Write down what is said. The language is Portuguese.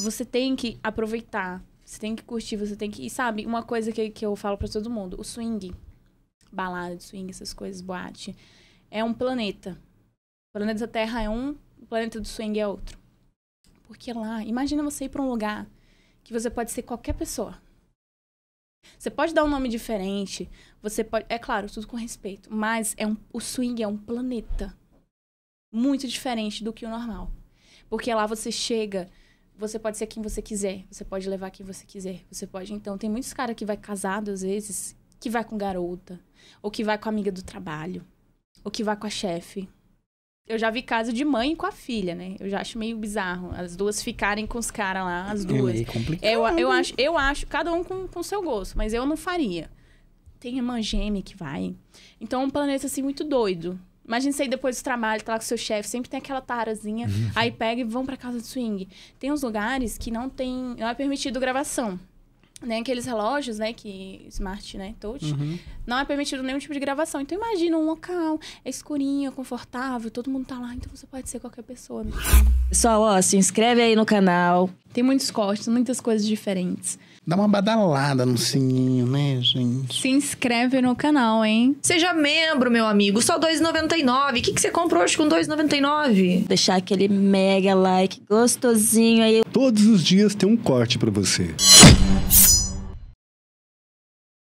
Você tem que aproveitar. Você tem que curtir, você tem que. E sabe, uma coisa que, que eu falo para todo mundo: o swing, balada de swing, essas coisas, boate, é um planeta. O planeta da Terra é um, o planeta do swing é outro. Porque lá, imagina você ir para um lugar que você pode ser qualquer pessoa. Você pode dar um nome diferente, você pode. É claro, tudo com respeito, mas é um, o swing é um planeta muito diferente do que o normal. Porque lá você chega, você pode ser quem você quiser, você pode levar quem você quiser, você pode. Então, tem muitos caras que vai casado às vezes, que vai com garota, ou que vai com amiga do trabalho, ou que vai com a chefe. Eu já vi caso de mãe com a filha, né? Eu já acho meio bizarro as duas ficarem com os caras lá, as é duas. É complicado. Eu, eu né? acho, eu acho cada um com com seu gosto, mas eu não faria. Tem irmã gêmea que vai. Então, é um planeta assim muito doido Imagina você ir depois do trabalho, tá lá com seu chefe, sempre tem aquela tarazinha. Uhum. Aí pega e vão para casa de swing. Tem uns lugares que não tem. não é permitido gravação. Nem né? aqueles relógios, né? Que. Smart, né? Touch. Uhum. Não é permitido nenhum tipo de gravação. Então imagina um local, é escurinho, é confortável, todo mundo tá lá, então você pode ser qualquer pessoa. Pessoal, ó, se inscreve aí no canal, tem muitos cortes, muitas coisas diferentes. Dá uma badalada no sininho, né, gente? Se inscreve no canal, hein? Seja membro, meu amigo. Só R$2,99. O que, que você comprou hoje com R$2,99? Deixar aquele mega like gostosinho aí. Todos os dias tem um corte para você.